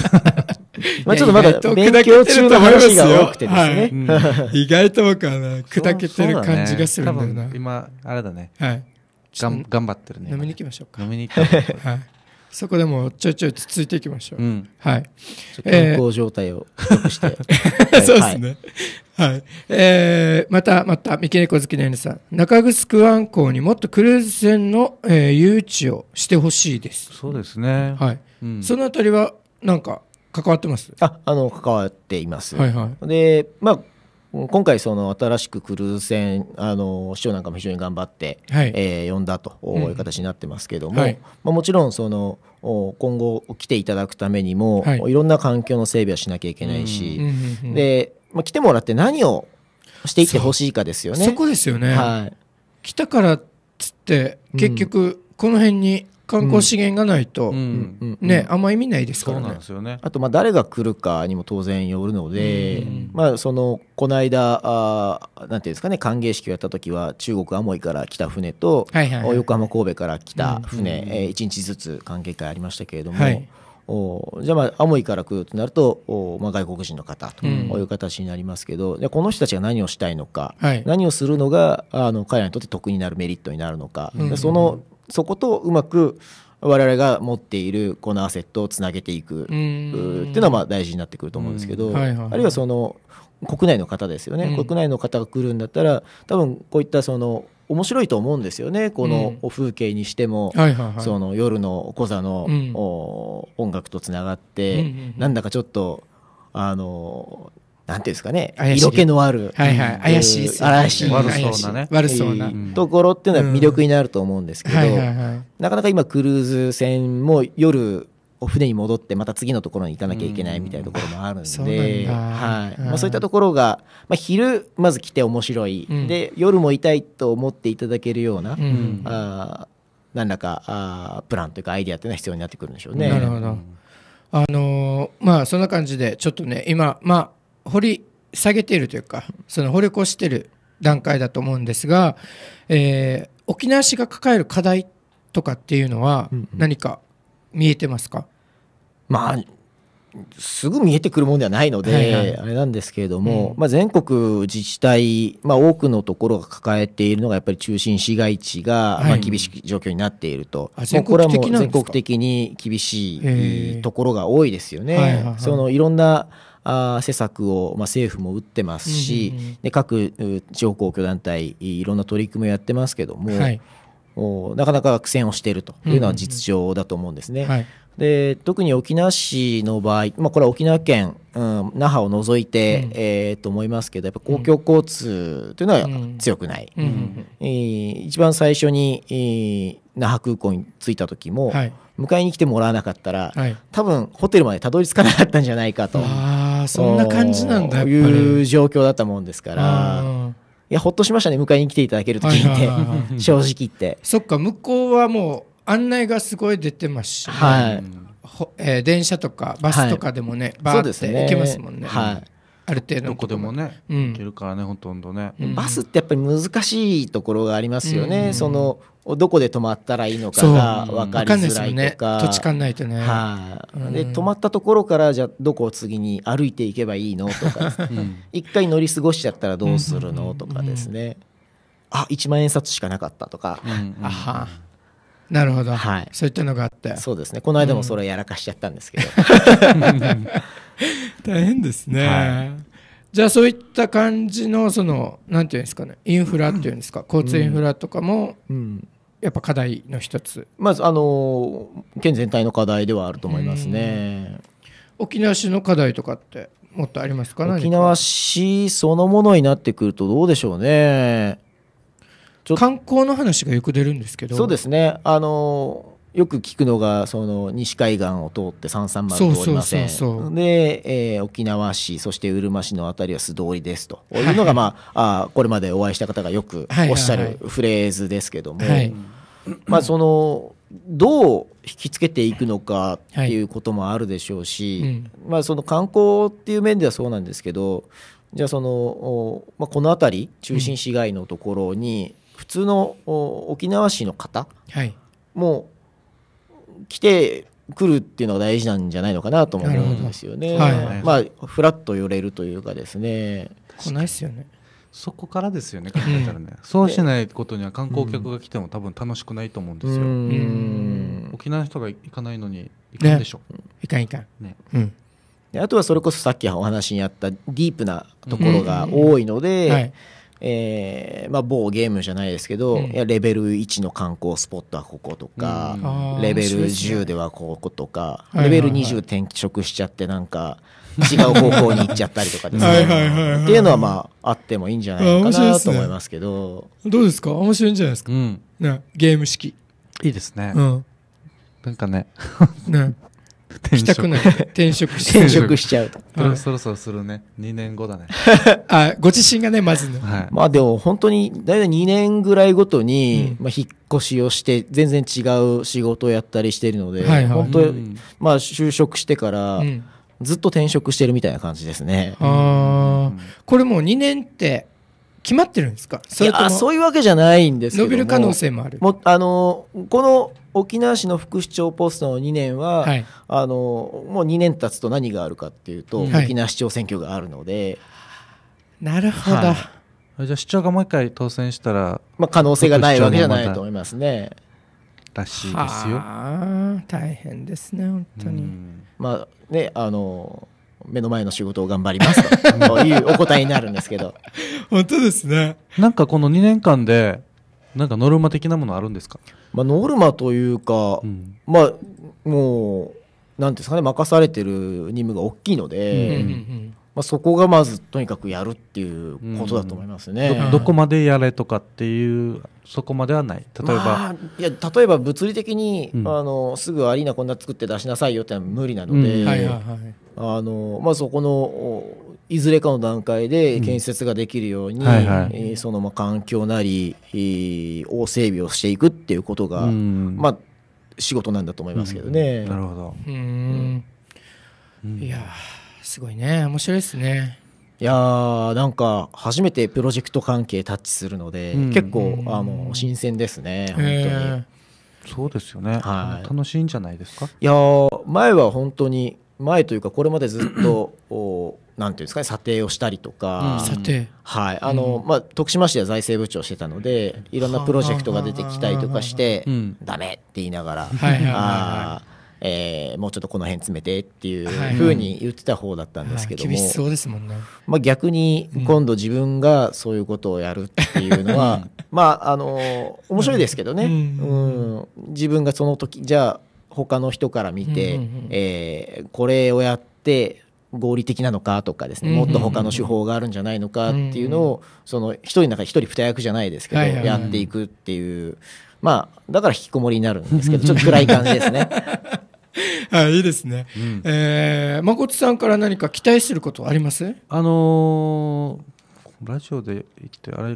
まあちょっとまだ勉強中の話が多くてですね。意外と僕は、砕けてる感じがするんだよな。今、あれだね。はい。がん頑張ってるね飲みに行きましょうか飲みに行ったはい、そこでもちょいちょいつついていきましょう、うん、はい健康状態を良くして、え ー、そうですね、はい、はい、えー、またまた三毛猫好きの皆さん中城湾港にもっとクルーズ船の、えー、誘致をしてほしいですそうですねはい、うん、そのあたりはなんか関わってますああの関わっています、はいはい、でまあ今回その新しくクルーズ船あの市長なんかも非常に頑張って、はい、えー、呼んだという形になってますけども、うんはい、まあ、もちろんその今後来ていただくためにも、はい、いろんな環境の整備はしなきゃいけないし、で、まあ、来てもらって何をしていってほしいかですよね。そこですよね、はい、来たからっつって結局この辺に観光資源がないと、ね、あんま意味ないですからね。ねあとまあ誰が来るかにも当然よるので、まあ、そのこの間あなんていうんですかね歓迎式をやった時は中国アモイから来た船と、横浜神戸から来た船、うえー、1日ずつ歓迎会ありましたけれども。はいおじゃあ、まあ、アモイから来るとなるとお、まあ、外国人の方という形になりますけど、うん、この人たちが何をしたいのか、はい、何をするのがあの彼らにとって得になるメリットになるのか、うん、そのそことうまく我々が持っているこのアセットをつなげていくっていうのはまあ大事になってくると思うんですけど、あるいはその国内の方ですよね、国内の方が来るんだったら多分こういったその面白いと思うんですよねこの風景にしても、その夜の小座の、音楽とつながって、なんだかちょっとあのなんていうんですかね、色気のある、怪しい、怪しい、悪そうなね、悪そうなところっていうのは魅力になると思うんですけど、なかなか今クルーズ船も夜船に戻ってまた次のところに行かなきゃいけないみたいなところもあるんで、はいそういったところが、まあ、昼まず来て面白い、で夜もいたいと思っていただけるような、うん、あ何らかあプランというかアイディアていうのは必要になってくるんでしょうね。なるほどあのー、まあそんな感じでちょっとね今まあ掘り下げているというかその掘り起こしている段階だと思うんですが、えー、沖縄市が抱える課題とかっていうのは何か見えてますか、うんうん、まあすぐ見えてくるものではないので、はいはい、あれなんですけれども、うん、まあ、全国自治体、まあ、多くのところが抱えているのがやっぱり中心市街地が、まあ、厳しい状況になっていると、はい、もうこれはもう全国的に厳しいところが多いですよね。はいはい、そのいろんなあ施策を、まあ、政府も打ってますし、うんうんで各地方公共団体いろんな取り組みをやってますけども、はい、おなかなか苦戦をしているというのは実情だと思うんですね。うんうんはいで特に沖縄市の場合、まあ、これは沖縄県、うん、那覇を除いて、うん、えー、と思いますけどやっぱ公共交通というのは強くない、うん、えー、一番最初に、えー、那覇空港に着いた時も、はい、迎えに来てもらわなかったら、はい、多分ホテルまでたどり着かなかったんじゃないかと。そんな感じなんだいう状況だったもんですから。いや、ほっとしましたね、迎えに来ていただけると聞いて、正直言って。そっか、向こうはもう案内がすごい出てますし、ね、はい。えー、電車とかバスとかでもね、はい、バーって行けますもんね。ねはい。ある程度どこでもね、行けるからねほとんどね、バスってやっぱり難しいところがありますよね、うんそのどこで止まったらいいのかが分かりづらいとか、ね、土地勘ないとね、はあ、で止まったところからじゃあどこを次に歩いていけばいいのとか、うん、一回乗り過ごしちゃったらどうするのとかですね、あ一万円札しかなかったとか、うんうん、あはなるほど、はい、そういったのがあってそうですねこの間もそれやらかしちゃったんですけど、大変ですね、はい、じゃあそういった感じのそのなんていうんですかねインフラっていうんですか、うん、交通インフラとかも、うん、やっぱ課題の一つまずあの県全体の課題ではあると思いますね沖縄市の課題とかってもっとありますか沖縄市そのものになってくるとどうでしょうね観光の話がよく出るんですけどそうですねあのよく聞くのがその西海岸を通って三三丸通りませんで、えー、沖縄市そしてうるま市の辺りは素通りですというのが、まあ、はい、あこれまでお会いした方がよくおっしゃるフレーズですけども、まあそのどう引きつけていくのかっていうこともあるでしょうし、はいうん、まあ、その観光っていう面ではそうなんですけどじゃあその、まあ、この辺り中心市街のところに普通の沖縄市の方も、はい来てくるっていうのが大事なんじゃないのかなと思うんですよね。はいはい、まあフラッと寄れるというかですね。来ないですよね。そこからですよね考えたらね、そうしないことには観光客が来ても多分楽しくないと思うんですよ、うん、沖縄の人が行かないのに行かんでしょ、ね、行かん行かん、ねうん、であとはそれこそさっきお話にあったディープなところが多いので、うんうんはいえーまあ、某ゲームじゃないですけど、うん、いやレベル1の観光スポットはこことか、うん、レベル10ではこことか、ね、レベル20転職しちゃってなんか違う方向に行っちゃったりとかですねっていうのはまああってもいいんじゃないかなと思いますけど、どうですか面白いんじゃないですか、うん、ね、ゲーム式いいですね、うん、なんかねねしたくない転職し転職しちゃうと、そろそろするね2年後だね あご自身がねまずね、はい、まあでも本当に大体2年ぐらいごとに、うん、まあ、引っ越しをして全然違う仕事をやったりしてるので、はいはい、本当、うん、まあ就職してから、ずっと転職してるみたいな感じですね。ああ、これもう2年って決まってるんですかそれとそういうわけじゃないんですけど伸びる可能性もある。もあのこの沖縄市の副市長ポストの2年は、はい、あのもう2年経つと何があるかっていうと、沖縄市長選挙があるので、はい、なるほど、はい、じゃあ市長がもう一回当選したら、まあ、可能性がないわけじゃないと思いますね。らしいですよ大変ですね本当に、まあねあの目の前の仕事を頑張ります というお答えになるんですけど本当ですねなんかこの2年間でなんかノルマ的なものあるんですかまあ、ノルマというか、うん、まあもうなんですかね任されてる任務が大きいので、うん、まあ、そこがまずとにかくやるっていうことだと思いますね、うんど。どこまでやれとかっていうそこまではない例えば、まあ、いや例えば物理的に、うん、あのすぐアリーナこんな作って出しなさいよってのは無理なので、うんはいはいはい、あのまあ、そこのいずれかの段階で建設ができるように、うんはいはいえー、そのまあ環境なり、えー、を整備をしていくっていうことが、うん、まあ、仕事なんだと思いますけどね。うん、なるほど、うんいやすごいね面白いですね。いやーなんか初めてプロジェクト関係タッチするので、結構あの新鮮ですね、本当に。そうですよね、はい、楽しいんじゃないですかいや前は本当に前というかこれまでずっと なんていうんですかね査定をしたりとか、うん、はいあの、うん、まあ、徳島市では財政部長してたのでいろんなプロジェクトが出てきたりとかして「ダメ!」って言いながら。はいはいはいはいえー、もうちょっとこの辺詰めてっていうふうに言ってた方だったんですけども、はいはい、厳しそうですもんね、まあ、逆に今度自分がそういうことをやるっていうのは、うん、まああの面白いですけどね、うん、うん、自分がその時じゃあ他の人から見て、うんうんうん、えー、これをやって合理的なのかとかですねもっと他の手法があるんじゃないのかっていうのをその一人の中一人二役じゃないですけどやっていくっていうまあだから引きこもりになるんですけど ちょっと暗い感じですね。は い、いいですね。うん、えー、誠さんから何か期待することあります？あのー、ラジオで言ってあれわかんない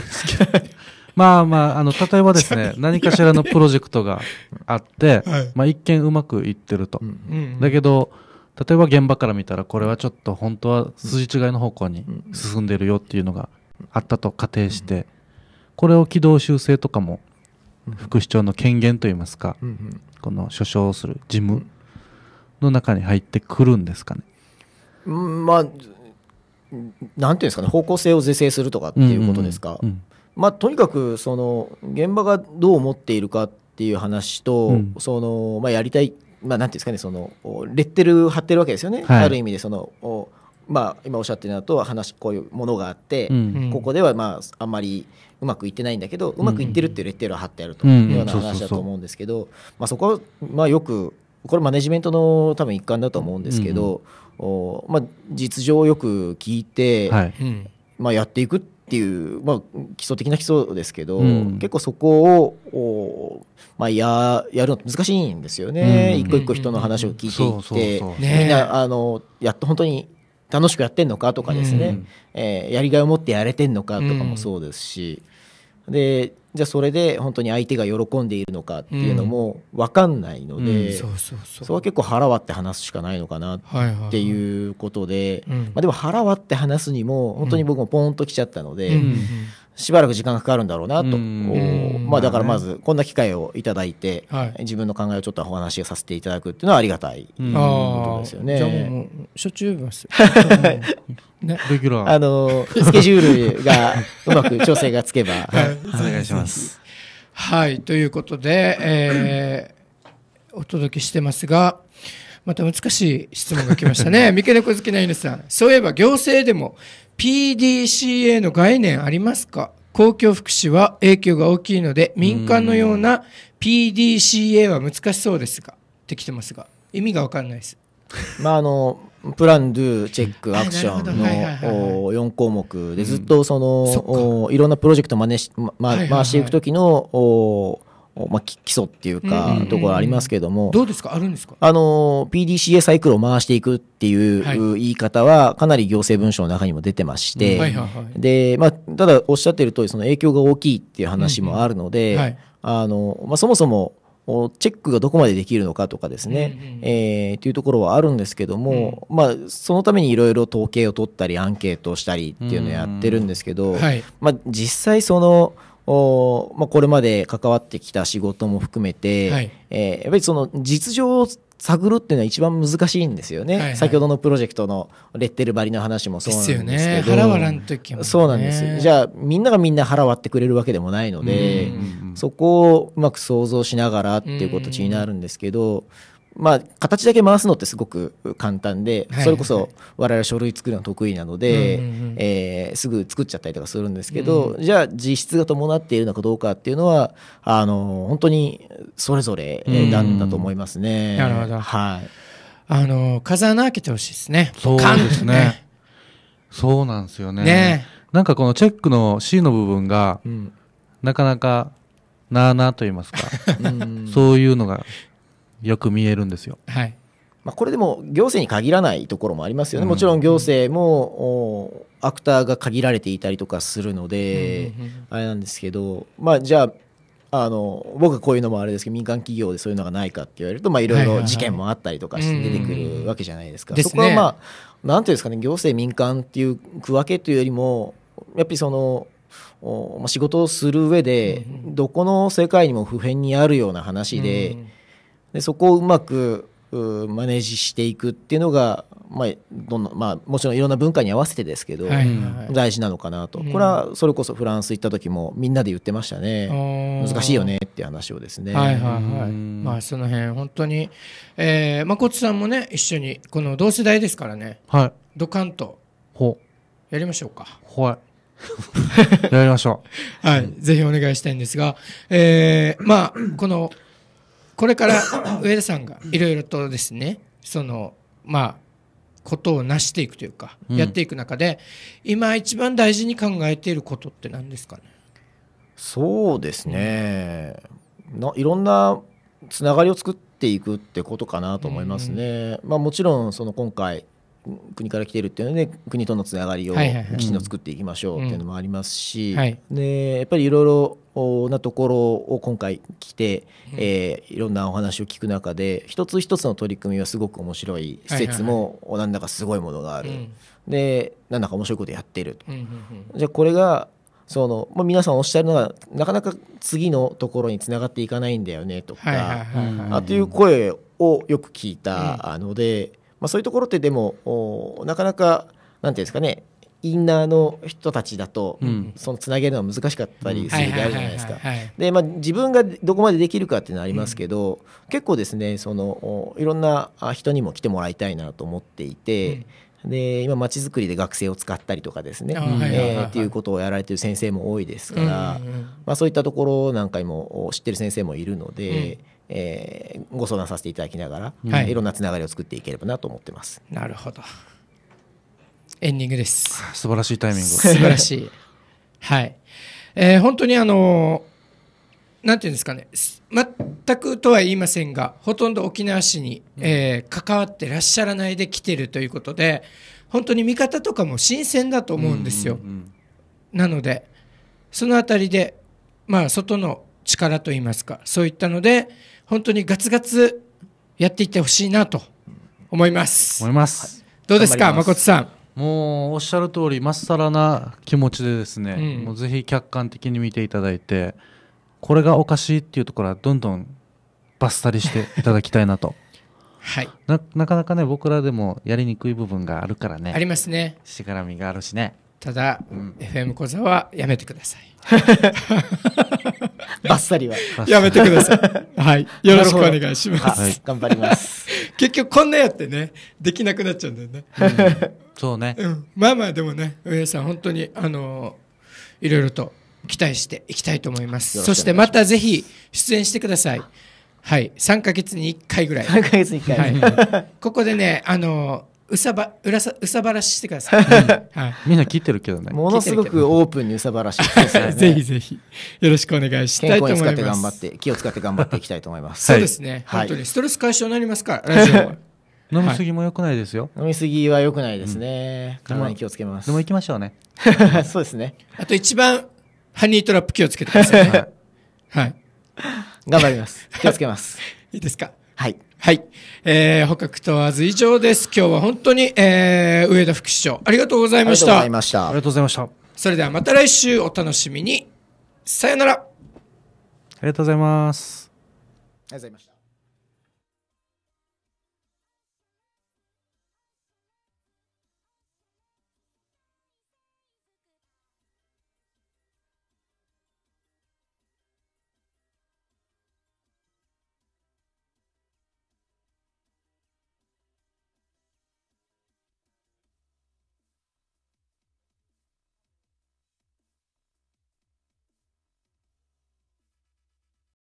ですけど。まあまあ、あの、例えばですね、何かしらのプロジェクトがあって、はい、まあ一見うまくいってると。うん、だけど、例えば現場から見たらこれはちょっと本当は筋違いの方向に進んでるよっていうのがあったと仮定して、これを軌道修正とかも副市長の権限といいますか、この所掌する事務の中に入ってくるんですかね。ん、まあなんていうんですかね方向性を是正するとかっていうことですか、まあ、とにかくその現場がどう思っているかっていう話と、うん、そのまあ、やりたいまあ、なんていうんですかねそのレッテル貼ってるわけですよね、はい、ある意味でそのまあ、今おっしゃってるのと話こういうものがあって、うん、ここでは、まあ、あんまりうまくいってないんだけど、うん、うまくいってるっていうレッテルを貼ってあるというような話だと思うんですけど、まあ、そこは、まあ、よくこれマネジメントの多分一環だと思うんですけど、うん、おまあ、実情をよく聞いて、はい、まあ、やっていくってっていう、まあ、基礎的な基礎ですけど、うん、結構そこを、まあ、ややるの難しいんですよね、うん、一個一個人の話を聞いていってみんなあのやっと本当に楽しくやってんのかとかですね、うん、えー、やりがいを持ってやれてんのかとかもそうですし。うんでじゃあそれで本当に相手が喜んでいるのかっていうのも分かんないので、それは結構腹割って話すしかないのかなっていうことで、まあ、でも腹割って話すにも本当に僕もポーンときちゃったので、しばらく時間がかかるんだろうなと、まあ、だからまずこんな機会をいただいて、はい、自分の考えをちょっとお話をさせていただくっていうのはありがたいことですよね。じゃもうしょっちゅうます レギュラーあのスケジュールが うまく調整がつけば、はい、お願いします。はいということで、えー、お届けしてますが。また難しい質問が来ましたね。三毛猫好きな犬さん。そういえば行政でも PDCA の概念ありますか公共福祉は影響が大きいので、民間のような PDCA は難しそうですが、ってきてますが、意味がわかんないです。まああのプラン、ドゥ、チェック、アクションの4項目でずっとその、いろんなプロジェクトを真似し、ま、回していく時のまあ、基礎っていうか、ところありますけども、どうですかあるんですかあの、PDCA サイクルを回していくっていう言い方は、かなり行政文書の中にも出てまして、で、まあ、ただおっしゃってる通り、その影響が大きいっていう話もあるので、あの、まあ、そもそも、チェックがどこまでできるのかとかですね、うんうん、えー、というところはあるんですけども、うん、まあ、そのためにいろいろ統計を取ったりアンケートをしたりっていうのをやってるんですけど、うんはい、まあ、実際そのおまあ、これまで関わってきた仕事も含めて、はい、えー、やっぱりその実情を探るっていうのは一番難しいんですよね、はいはい、先ほどのプロジェクトのレッテル張りの話もそうなんですけどね、腹割らんとね、そうなんですじゃあみんながみんな腹割ってくれるわけでもないので、そこをうまく想像しながらっていう形になるんですけど、まあ、形だけ回すのってすごく簡単で、それこそ我々書類作るの得意なので、えすぐ作っちゃったりとかするんですけど、じゃあ実質が伴っているのかどうかっていうのはあの本当にそれぞれなんだと思いますね。なるほど、はい、あの風穴開けてほしいですね。そうですね。そうなんですよね。ねなんかこのチェックの C の部分が、なかなかなあなあと言いますか、そういうのがよく見えるんですよ。はいまあ、これでも行政に限らないところもありますよね、もちろん行政もアクターが限られていたりとかするので、あれなんですけど、まあ、じゃああの僕こういうのもあれですけど民間企業でそういうのがないかって言われるといろいろ事件もあったりとかして出てくるわけじゃないですか、そこはまあ何ていうんですかね行政民間っていう区分けというよりもやっぱりそのお仕事をする上でどこの世界にも普遍にあるような話で、うんでそこをうまくマネージしていくっていうのが、まあどんなまあ、もちろんいろんな文化に合わせてですけど、はいはい、大事なのかなと、これはそれこそフランス行った時もみんなで言ってましたね難しいよねっていう話をですね。はいはいはいまあ、その辺本当に、えー、ちさんもね一緒にこの同世代ですからね、はい、ドカンとやりましょうか。はい やりましょう。はい、ぜひお願いしたいんですが、えー、まあ、このこれから上田さんがいろいろとですねそのまあことを成していくというか、うん、やっていく中で今一番大事に考えていることって何ですかねそうですね、うん、ないろんなつながりを作っていくってことかなと思いますね。うんうん、まあ、もちろんその今回国から来てるっていうので国とのつながりをきちんと作っていきましょうっていうのもありますし、でやっぱりいろいろなところを今回来て、えー、いろんなお話を聞く中で一つ一つの取り組みはすごく面白い施設もなんだかすごいものがある、でなんだか面白いことやってると。じゃあこれがそのまあ、皆さんおっしゃるのはなかなか次のところにつながっていかないんだよねとかという声をよく聞いたので、まあ、そういうところってでもなかなかなんていうんですかねインナーの人たちだと、うん、そのつなげるのは難しかったりする時あるじゃないですか。で、まあ、自分がどこまでできるかっていうのはありますけど、うん、結構ですねそのいろんな人にも来てもらいたいなと思っていて。うん、で今まちづくりで学生を使ったりとかですね、えっていうことをやられてる先生も多いですから、まあ、そういったところなんかにも知ってる先生もいるので、えー、ご相談させていただきながら、はい、いろんなつながりを作っていければなと思ってます。なるほどエンディングです。素晴らしいタイミング。素晴らしい。はい。えー、本当にあのー、なんていうんですかね、全くとは言いませんが、ほとんど沖縄市に、えー、関わってらっしゃらないで来てるということで、本当に見方とかも新鮮だと思うんですよ。うんうんうん、なので、そのあたりで、まあ、外の力といいますか、そういったので、本当にガツガツやっていってほしいなと思います。思います。どうですか、誠さん。もうおっしゃる通りまっさらな気持ちでですね、うん、もうぜひ客観的に見ていただいてこれがおかしいっていうところはどんどんバッサリしていただきたいなと はいなかなかね僕らでもやりにくい部分があるからねありますねしがらみがあるしねただ、うん、FM 講座はやめてください バッサリは。やめてください。はい。よろしくお願いします。頑張ります。結局こんなやってね、できなくなっちゃうんだよね。うん、そうね、うん。まあまあでもね、上さん本当に、あのいろいろと期待していきたいと思います。そしてまたぜひ出演してください。はい。3か月に1回ぐらい。3ヶ月に1回。はい、ここでね、あのうさばうらさうさばらししてください、はい、みんな聞いてるけどねものすごくオープンにうさばらしぜひぜひよろしくお願いしたいと思います健康に使って頑張って気を使って頑張っていきたいと思います、そうですね、はい、本当にストレス解消になりますからラジオ 飲みすぎも良くないですよ、飲みすぎは良くないですね、体に気をつけますでも行きましょうね そうですねあと一番ハニートラップ気をつけてください、はい、頑張ります気をつけます いいですかはいはい。えー、捕獲問わず以上です。今日は本当に、えー、上田副市長、ありがとうございました。ありがとうございました。それではまた来週お楽しみに。さよなら。ありがとうございます。ありがとうございました。